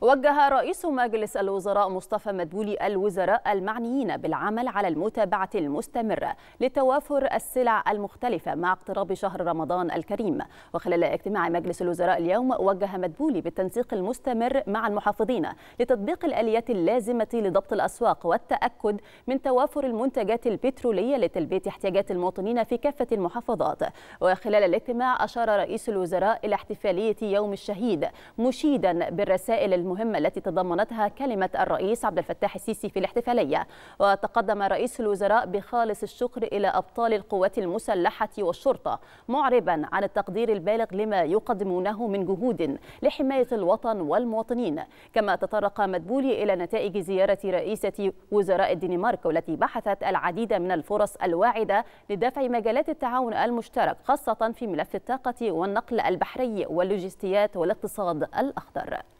وجه رئيس مجلس الوزراء مصطفى مدبولي الوزراء المعنيين بالعمل على المتابعة المستمرة لتوافر السلع المختلفة مع اقتراب شهر رمضان الكريم وخلال اجتماع مجلس الوزراء اليوم وجه مدبولي بالتنسيق المستمر مع المحافظين لتطبيق الآليات اللازمة لضبط الأسواق والتأكد من توافر المنتجات البترولية لتلبية احتياجات المواطنين في كافة المحافظات وخلال الاجتماع أشار رئيس الوزراء إلى احتفالية يوم الشهيد مشيدا بالرسائل المهمة التي تضمنتها كلمة الرئيس عبد الفتاح السيسي في الاحتفالية وتقدم رئيس الوزراء بخالص الشكر إلى أبطال القوات المسلحة والشرطة معربا عن التقدير البالغ لما يقدمونه من جهود لحماية الوطن والمواطنين كما تطرق مدبولي إلى نتائج زيارة رئيسة وزراء الدنمارك والتي بحثت العديد من الفرص الواعدة لدفع مجالات التعاون المشترك خاصة في ملف الطاقة والنقل البحري واللوجستيات والاقتصاد الأخضر